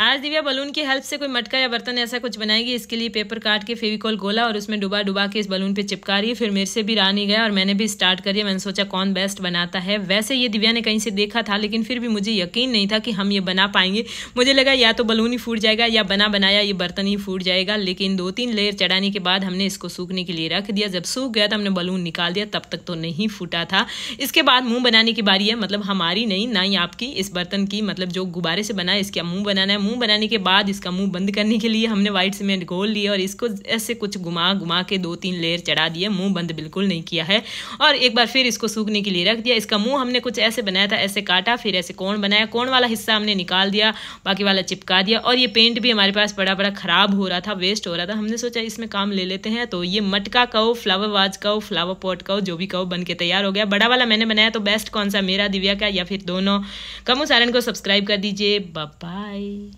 आज दिव्या बलून की हेल्प से कोई मटका या बर्तन ऐसा कुछ बनाएगी इसके लिए पेपर काट के फेविकॉल गोला और उसमें डुबा डुबा के इस बलून पे चिपका रही है फिर मेरे से भी रहा नहीं गया और मैंने भी स्टार्ट करिए मैंने सोचा कौन बेस्ट बनाता है वैसे ये दिव्या ने कहीं से देखा था लेकिन फिर भी मुझे यकीन नहीं था कि हम ये बना पाएंगे मुझे लगा या तो बलून ही फूट जाएगा या बना बनाया ये बर्तन ही फूट जाएगा लेकिन दो तीन लेयर चढ़ाने के बाद हमने इसको सूखने के लिए रख दिया जब सूख गया तो हमने बलून निकाल दिया तब तक तो नहीं फूटा था इसके बाद मुँह बनाने की बारी है मतलब हमारी नहीं ना ही आपकी इस बर्तन की मतलब जो गुब्बारे से बना है इसका मुँह बनाना है मुंह बनाने के बाद इसका मुंह बंद करने के लिए हमने वाइट सीमेंट घोल लिया और इसको ऐसे कुछ घुमा घुमा के दो तीन लेयर चढ़ा दिए मुंह बंद बिल्कुल नहीं किया है और एक बार फिर इसको सूखने के लिए रख दिया इसका मुंह हमने कुछ ऐसे बनाया था ऐसे काटा फिर ऐसे कोण बनाया कोण वाला हिस्सा हमने निकाल दिया बाकी वाला चिपका दिया और ये पेंट भी हमारे पास बड़ा बड़ा ख़राब हो रहा था वेस्ट हो रहा था हमने सोचा इसमें काम ले लेते हैं तो ये मटका कहो फ्लावर वाज कहो फ्लावर पॉट कहो जो भी कहो बन के तैयार हो गया बड़ा वाला मैंने बनाया तो बेस्ट कौन सा मेरा दिव्या का या फिर दोनों कमू सारण को सब्सक्राइब कर दीजिए बाय